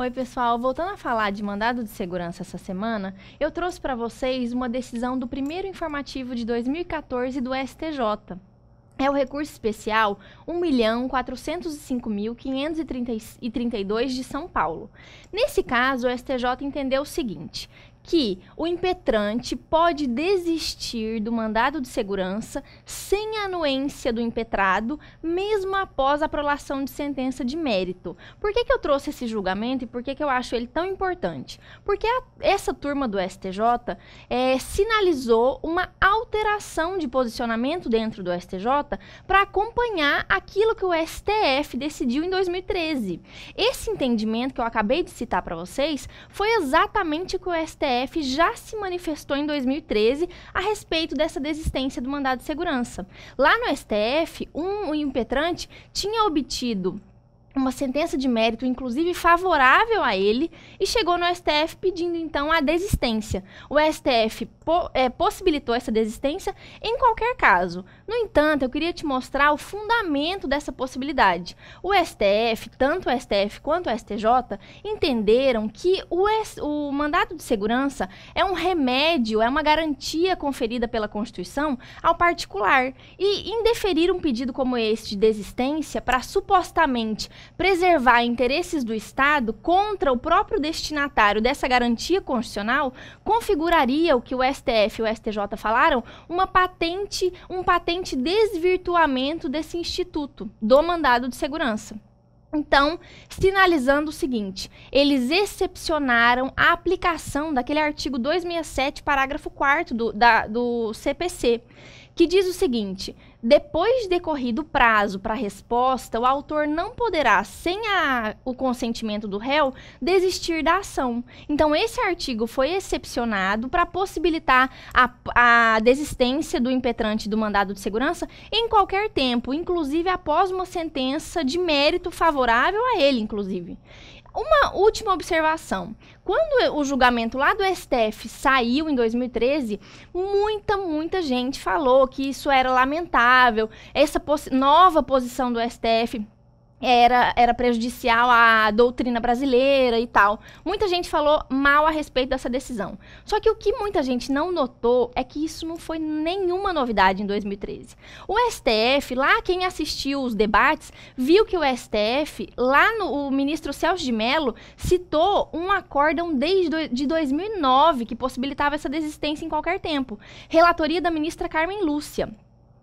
Oi, pessoal. Voltando a falar de mandado de segurança essa semana, eu trouxe para vocês uma decisão do primeiro informativo de 2014 do STJ. É o recurso especial 1.405.532 de São Paulo. Nesse caso, o STJ entendeu o seguinte: que o impetrante pode desistir do mandado de segurança sem anuência do impetrado, mesmo após a prolação de sentença de mérito. Por que, que eu trouxe esse julgamento e por que, que eu acho ele tão importante? Porque a, essa turma do STJ é, sinalizou uma alteração de posicionamento dentro do STJ para acompanhar aquilo que o STF decidiu em 2013. Esse entendimento que eu acabei de citar para vocês foi exatamente o que o STF STF já se manifestou em 2013 a respeito dessa desistência do mandado de segurança. Lá no STF, um, um impetrante tinha obtido uma sentença de mérito, inclusive favorável a ele, e chegou no STF pedindo então a desistência. O STF po é, possibilitou essa desistência em qualquer caso. No entanto, eu queria te mostrar o fundamento dessa possibilidade. O STF, tanto o STF quanto o STJ, entenderam que o, o mandato de segurança é um remédio, é uma garantia conferida pela Constituição ao particular. E indeferir um pedido como este de desistência para supostamente preservar interesses do Estado contra o próprio destinatário dessa garantia constitucional configuraria o que o STF e o STJ falaram, uma patente, um patente desvirtuamento desse instituto do mandado de segurança. Então, sinalizando o seguinte, eles excepcionaram a aplicação daquele artigo 267, parágrafo 4 do, da, do CPC, que diz o seguinte: depois de decorrido o prazo para resposta, o autor não poderá, sem a, o consentimento do réu, desistir da ação. Então, esse artigo foi excepcionado para possibilitar a, a desistência do impetrante do mandado de segurança em qualquer tempo, inclusive após uma sentença de mérito favorável a ele, inclusive. Uma última observação. Quando o julgamento lá do STF saiu em 2013, muita, muita gente falou que isso era lamentável, essa nova posição do STF era, era prejudicial à doutrina brasileira e tal. Muita gente falou mal a respeito dessa decisão. Só que o que muita gente não notou é que isso não foi nenhuma novidade em 2013. O STF, lá quem assistiu os debates, viu que o STF, lá no o ministro Celso de Mello, citou um acórdão desde do, de 2009 que possibilitava essa desistência em qualquer tempo. Relatoria da ministra Carmen Lúcia.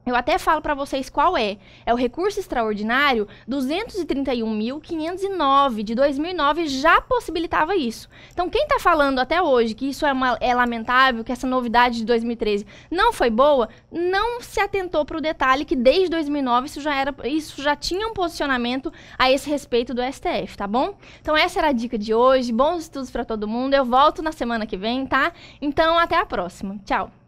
Eu até falo para vocês qual é. É o recurso extraordinário 231.509 de 2009 já possibilitava isso. Então quem está falando até hoje que isso é, uma, é, lamentável, que essa novidade de 2013 não foi boa, não se atentou para o detalhe que desde 2009 isso já era, isso já tinha um posicionamento a esse respeito do STF, tá bom? Então essa era a dica de hoje. Bons estudos para todo mundo. Eu volto na semana que vem, tá? Então até a próxima. Tchau.